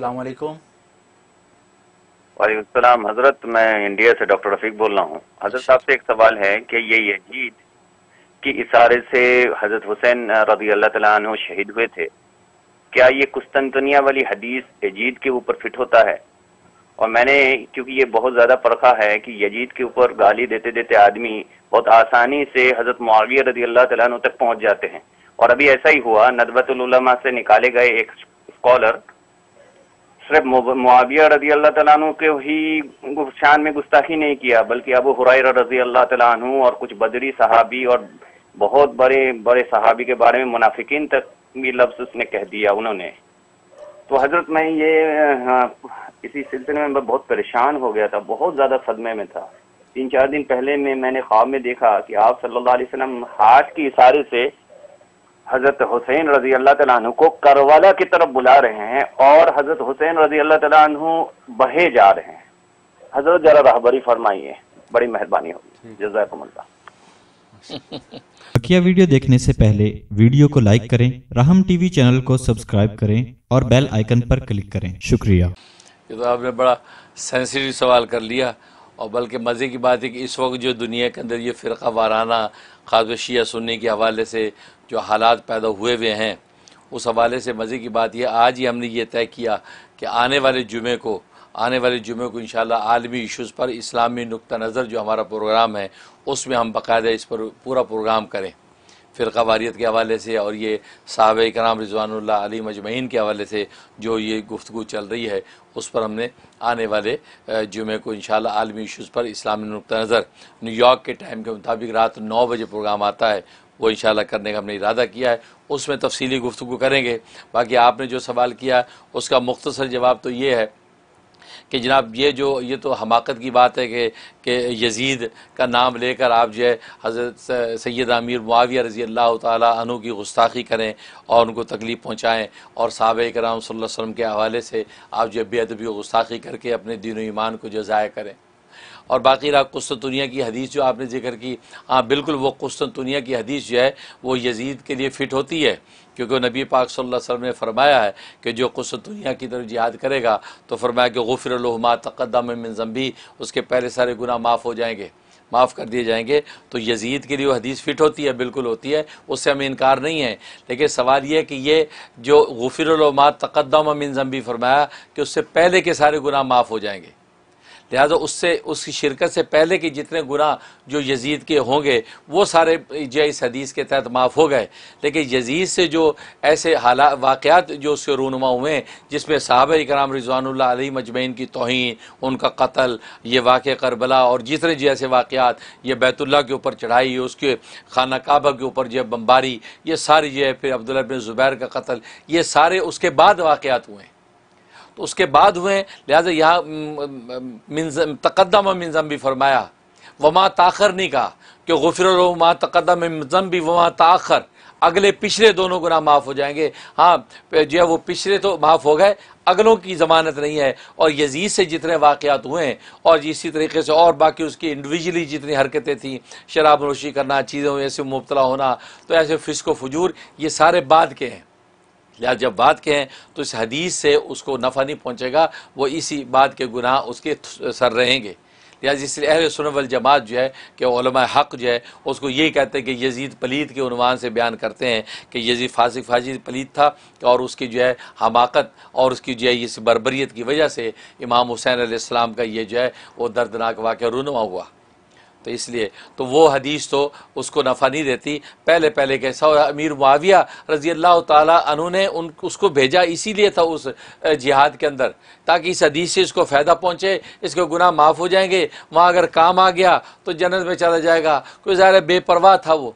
वालेकुम हजरत मैं इंडिया से डॉक्टर रफीक बोल रहा हूँ हजरत साहब अच्छा। से एक सवाल है कि ये यजीद की इशारे से हजरत हुसैन रजी अल्लाह तला शहीद हुए थे क्या ये कुस्तनतनिया वाली हदीस यजीद के ऊपर फिट होता है और मैंने क्योंकि ये बहुत ज़्यादा परखा है कि यजीद के ऊपर गाली देते देते आदमी बहुत आसानी से हजरत मुआविया रजी अल्लाह तला तक पहुंच जाते हैं और अभी ऐसा ही हुआ नदबतुल से निकाले गए एक स्कॉलर सिर्फ मुआविया रजी अल्लाह तु के ही शान में गुस्ताखी नहीं किया बल्कि अबू हुरैरा रजी अल्लाह तु और कुछ बदरी सहाबी और बहुत बड़े बड़े सहाबी के बारे में मुनाफिकीन तक भी लफ्ज उसने कह दिया उन्होंने तो हजरत मैं ये हाँ, इसी सिलसिले में बहुत परेशान हो गया था बहुत ज़्यादा सदमे में था तीन चार दिन पहले में मैंने ख्वाब में देखा कि आप सल्लल्लाहु अलैहि वसल्लम हाथ की इशारे से हजरत हुसैन रजी अल्लाह तला को करवाला की तरफ बुला रहे हैं और हजरत हुसैन रजी अल्लाह तला बहे जा रहे हैं हजरत जरा रहबरी फरमाइए बड़ी मेहरबानी होगी जजाकमल्ला बकिया वीडियो देखने से पहले वीडियो को लाइक करें रहम टीवी चैनल को सब्सक्राइब करें और बेल आइकन पर क्लिक करें शुक्रिया ये तो आपने बड़ा सेंसिटिव सवाल कर लिया और बल्कि मज़े की बात है कि इस वक्त जो दुनिया के अंदर ये फ़िरका वाराना खादशिया सुनने के हवाले से जो हालात पैदा हुए हुए हैं उस हवाले से मज़े की बात यह आज ही हमने ये तय किया कि आने वाले जुमे को आने वाले जुमे को इन आलमी इशूज़ पर इस्लामी नुक़ नज़र जो हमारा प्रोग्राम है उसमें हम बाकायदा इस पर पूरा प्रोग्राम करें फिर वारियत के हवाले से और ये साहब कराम रिजवान अली मजमैन के हवाले से जो ये गुफ्तु चल रही है उस पर हमने आने वाले जुमे को इन आलमी इशूज़ पर इस्लामी नुक़ नज़र न्यूयॉर्क के टाइम के मुताबिक रात नौ बजे प्रोग्राम आता है वो इन करने का हमने इरादा किया है उसमें तफसीली गुफ्तु करेंगे बाकी आपने जो सवाल किया उसका मुख्तसर जवाब तो ये है कि जनाब ये जो ये तो हमाकत की बात है कि कि यजीद का नाम लेकर आप जो है हज़रत सैद आमिर मुआविया रज़ी अल्लाह तु की गुस्ताखी करें और उनको तकलीफ़ पहुँचाएँ और सब कराम वसम के हवाले से आप जो है बेअदबी गुस्ताखी करके अपने दिनों ईमान को जो ज़ाय करें और बाकी रहा कुस्तुनिया की हदीस जो आपने जिक्र की हाँ बिल्कुल वो कुस्तुनिया की हदीस जो है वो यजीद के लिए फ़िट होती है क्योंकि नबी पाक सल्लल्लाहु अलैहि वसल्लम ने फरमाया है कि जो कुस्तुनिया की तरफ जिहाद करेगा तो फरमाया कि गफिर तकदम मिनजम्बी उसके पहले सारे गुना माफ़ हो जाएंगे माफ़ कर दिए जाएंगे तो यजीद के लिए वो हदीस फ़िट होती है बिल्कुल होती है उससे हमें इनकार नहीं है लेकिन सवाल यह कि ये जो गफिर तकदम मिनजम्बी फरमाया कि उससे पहले के सारे गुना माफ़ हो जाएंगे लिहाजा उससे उसकी शिरकत से पहले के जितने गुना जो यजीद के होंगे वो सारे जय इस हदीस के तहत माफ़ हो गए लेकिन यजीद से जो ऐसे हाला वाक़ात जो उसके रूनुमा हुए हैं जिसमें साहब कराम रिजवानुल्ला मजमैन की तोहन उनका कत्ल ये वाक़ करबला और जितने ऐसे वाक़ात ये बैतुल्ला के ऊपर चढ़ाई उसके खाना काबा के ऊपर जो बम्बारी ये सारी जो है फिर अब्दुल्ला बिन ज़ुबैर का कत्ल ये सारे उसके बाद वाक़ात हुए हैं तो उसके बाद हुए लिहाजा यहाँ तकदम मिनजम भी फरमाया वमा ताखर नहीं कहा कि गफिर वमा तकदम मिनजम भी वमा ताखर अगले पिछले दोनों गुना माफ़ हो जाएंगे हाँ जो है वो पिछले तो माफ़ हो गए अगलों की ज़मानत नहीं है और यजीद से जितने वाक़ात हुए हैं और इसी तरीके से और बाकी उसकी इंडिविजुअली जितनी हरकतें थीं शराब नोशी करना चीज़ों ऐसे मुबतला होना तो ऐसे फिसको फजूर ये सारे बाद के हैं लिहाजा जब बात कहें तो इस हदीस से उसको नफ़ा नहीं पहुँचेगा वो इसी बात के गुनाह उसके सर रहेंगे लिहाजा इसलिए अहल सुनवल जमात जो है कि हक़ जो है उसको यही कहते हैं कि यजीद पलीत के उनवान से बयान करते हैं कि यजीद फासिक फाजिद पलीत था और उसकी जो है हमाकत और उसकी जो है इस बरबरीत की वजह से इमाम हुसैन आसमाम का ये जो है वो दर्दनाक वाक़ रूनुमा हुआ तो इसलिए तो वो हदीस तो उसको नफ़ा नहीं देती पहले पहले के और अमीर माविया रजी अल्लाह तु ने उन उसको भेजा इसीलिए था उस जिहाद के अंदर ताकि इस हदीस से इसको फ़ायदा पहुँचे इसके गुनाह माफ़ हो जाएंगे वहाँ अगर काम आ गया तो जन्नत में चला जाएगा कोई ज़ाहिर बेपरवाह था वो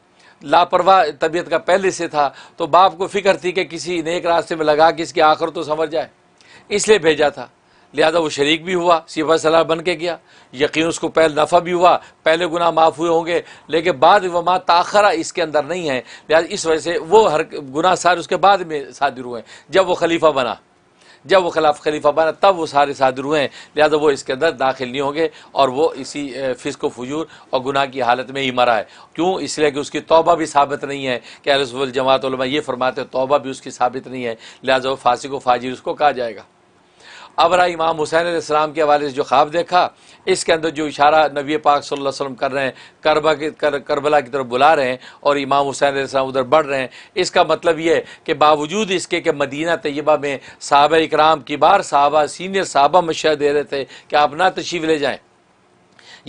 लापरवाह तबीयत का पहले से था तो बाप को फिक्र थी कि किसी नेक रास्ते में लगा कि इसकी आखिर तो समझ जाए इसलिए भेजा था लिहाजा वो शरीक भी हुआ सीफा सलाह बन के गया यकीन उसको पहले नफ़ा भी हुआ पहले गुनाह माफ़ हुए होंगे लेकिन बाद वमा ताखरा इसके अंदर नहीं है लिहाजा इस वजह से वो हर गुनाह सारे उसके बाद में शादिर हुए जब वो खलीफा बना जब वो खिलाफ खलीफा बना तब वो सारे शादिर हुए हैं लिहाजा वो इसके अंदर दाखिल नहीं होंगे और वो इसी फिसको फजूर और गुनाह की हालत में ही मरा है क्यों इसलिए कि उसकी तोबा भी साबित नहीं है कि अलसुल जमात ये फरमाते तोबा भी उसकी साबित नहीं है लिहाजा वो फांसी को फाजिर उसको कहा जाएगा अबरा इमाम हुसैन इस्लाम के हवाले से जो ख्वाब देखा इसके अंदर जो इशारा नबी पाक सल्लल्लाहु अलैहि वसल्लम कर रहे हैं करबा के कर, करबला की तरफ बुला रहे हैं और इमाम हुसैन इस्लाम उधर बढ़ रहे हैं इसका मतलब ये कि बावजूद इसके कि मदीना तयबा में साहब की किबार साहबा सीनियर साहबा मशा दे रहे थे कि आप ना तशीफ ले जाएँ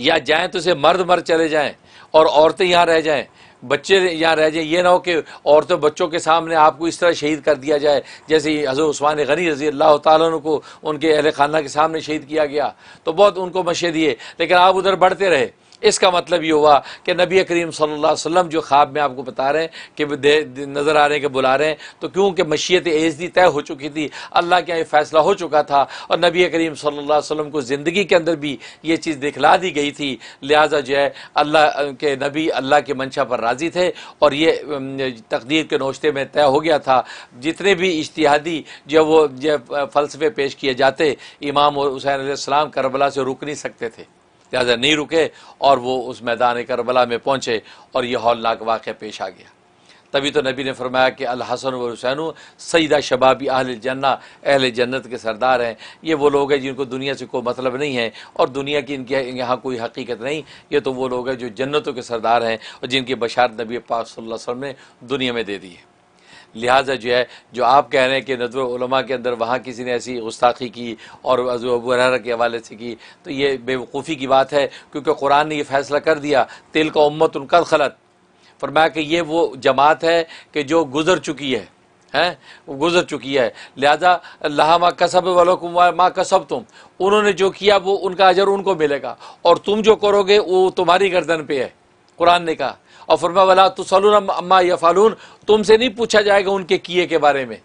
या जाएँ तो उसे मर्द मर्द चले जाएँ औरतें यहाँ रह जाएँ बच्चे यहाँ रह जाए ये ना हो कि औरतों बच्चों के सामने आपको इस तरह शहीद कर दिया जाए जैसे हज़र उस्मान गनी रजी अल्लाह तु को उनके अहल खाना के सामने शहीद किया गया तो बहुत उनको मशे दिए लेकिन आप उधर बढ़ते रहे इसका मतलब ये हुआ कि नबी करीम सल्लल्लाहु अलैहि वसल्लम जो ख्वाब में आपको बता रहे हैं कि नज़र आ रहे हैं कि बुला रहे हैं तो क्योंकि मशीयत एजदी तय हो चुकी थी अल्लाह के यहाँ फैसला हो चुका था और नबी करीम सल्लल्लाहु अलैहि वसल्लम को ज़िंदगी के अंदर भी ये चीज़ दिखला दी गई थी लिहाजा जो है अल्लाह के नबी अल्लाह के मंशा पर राज़ी थे और ये तकदीर के नोशते में तय हो गया था जितने भी इश्तिहादी जो वो जो फलसफे पेश किए जाते इमाम और हुसैन करबला से रुक नहीं सकते थे लिहाजा नहीं रुके और वो उस मैदान करबला में पहुँचे और यह हौलनाक वाक़ पेश आ गया तभी तो नबी ने फरमाया कि अलहसन व हुसैन सईदा शबाबी अहल जन्ना अहल जन्नत के सरदार हैं ये वो लोग हैं जिनको दुनिया से कोई मतलब नहीं है और दुनिया की इनके यहाँ कोई हकीकत नहीं ये तो वो लोग हैं जो जन्नतों के सरदार हैं और जिनकी बशारत नबी पाक सल्लल्लाहु अलैहि वसल्लम ने दुनिया में दे दी है लिहाजा जो है जो आप कह रहे हैं कि नजरमा के अंदर वहाँ किसी ने ऐसी गुस्ताखी की और अबूहरा के हवाले से की तो ये बेवकूफ़ी की बात है क्योंकि कुरान ने यह फ़ैसला कर दिया तिल का उम्मत उनका ख़लत फरमाया कि ये वो जमात है कि जो गुज़र चुकी है हैं गुजर चुकी है लिहाजा अल्लाह माँ कसब को माँ कसब तुम उन्होंने जो किया वो उनका अजर उनको मिलेगा और तुम जो करोगे वो तुम्हारी गर्दन पे है कुरान ने कहा और फरमा वाला तुसलून अम्मा या फालून तुमसे नहीं पूछा जाएगा उनके किए के बारे में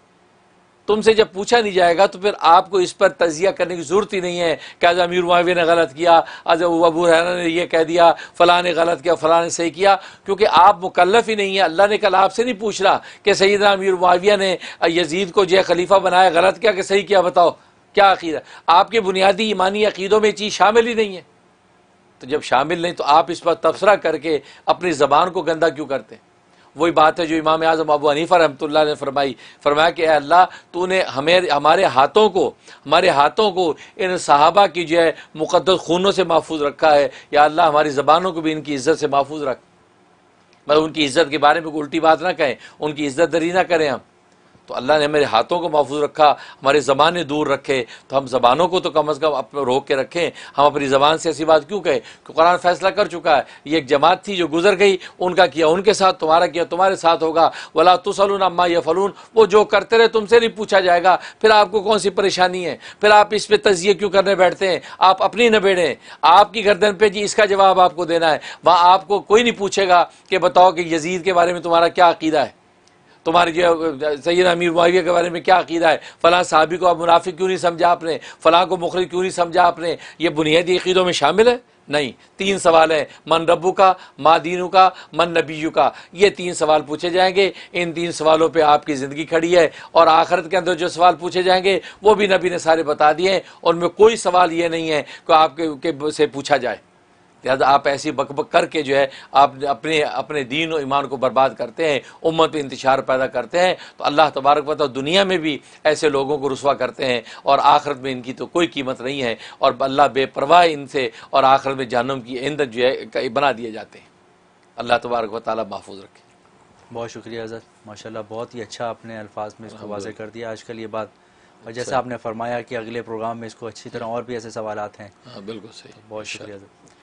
तुमसे जब पूछा नहीं जाएगा तो फिर आपको इस पर तजिया करने की ज़रूरत ही नहीं है कि आज अमीर मावे ने गलत किया आज अबू रहना ने यह कह दिया फ़लाँ ने गलत किया फ़ला ने सही किया क्योंकि आप मुकलफ ही नहीं है अल्लाह ने कल आपसे नहीं पूछ रहा कि सईदना अमीर माविया ने यजीद को जय खलीफा बनाया गलत किया कि सही किया बताओ क्या अकीदा आपके बुनियादी ईमानी अकीदों में चीज़ शामिल ही नहीं है तो जब शामिल नहीं तो आप इस पर तबसरा करके अपनी ज़बान को गंदा क्यों करते हैं वही बात है जो इमाम आज़म अबू हनीफ़ा रहमतुल्लाह ने फरमाई फरमाया कि अल्लाह तूने हमें हमारे हाथों को हमारे हाथों को इन सहाबा की जो है मुक़दस खूनों से महफूज रखा है या अल्लाह हमारी ज़बानों को भी इनकी इज़्ज़त से महफूज रख मतलब उनकी इज़्ज़त के बारे में कोई उल्टी बात ना कहें उनकी इज़्ज़त दरी ना करें हम तो अल्लाह ने हमारे हाथों को महफूज रखा हमारी ज़बानें दूर रखे तो हम ज़बानों को तो कम अज़ कम अपने रोक के रखें हम अपनी ज़बान से ऐसी बात क्यों कहें क्यों कुरान फैसला कर चुका है ये एक जमात थी जो गुजर गई उनका किया उनके साथ तुम्हारा किया तुम्हारे साथ होगा वला तुसलून अम्मा या फलून वो जो करते रहे तुमसे नहीं पूछा जाएगा फिर आपको कौन सी परेशानी है फिर आप इस पर तजिए क्यों करने बैठते हैं आप अपनी न आपकी गर्दन पर जी इसका जवाब आपको देना है वहाँ आपको कोई नहीं पूछेगा कि बताओ कि यजीद के बारे में तुम्हारा क्या अकीदा है तुम्हारे जो सैद अमीर मुआविया के बारे में क्या अकीदा है फ़लाँ साहबी को आप मुनाफिक क्यों नहीं समझा आपने फ़लाँ को मुखर क्यों नहीं समझा आपने ये बुनियादी अकीदों में शामिल है नहीं तीन सवाल हैं मन रबू का माँ दीनू का मन नबीयू का ये तीन सवाल पूछे जाएंगे इन तीन सवालों पे आपकी ज़िंदगी खड़ी है और आखिरत के अंदर जो सवाल पूछे जाएंगे वो भी नबी ने सारे बता दिए हैं उनमें कोई सवाल ये नहीं है कि आपके के से पूछा जाए लिहाजा आप ऐसी बकबक करके जो है आप अपने अपने दीन और ईमान को बर्बाद करते हैं उम्मत में इंतशार पैदा करते हैं तो अल्लाह तबारक वाली दुनिया में भी ऐसे लोगों को रसवा करते हैं और आखिरत में इनकी तो कोई कीमत नहीं है और अल्लाह बेपरवाह इनसे और आखिरत में जानम की ईंधन जो है बना दिए जाते हैं अल्लाह तबारक वाली महफूज रखें बहुत शुक्रिया हजरत माशाल्लाह बहुत ही अच्छा अपने अल्फाज में इसको वाजह कर दिया आजकल ये बात और जैसे आपने फरमाया कि अगले प्रोग्राम में इसको अच्छी तरह और भी ऐसे सवाल हैं हाँ, बिल्कुल सही बहुत शुक्रिया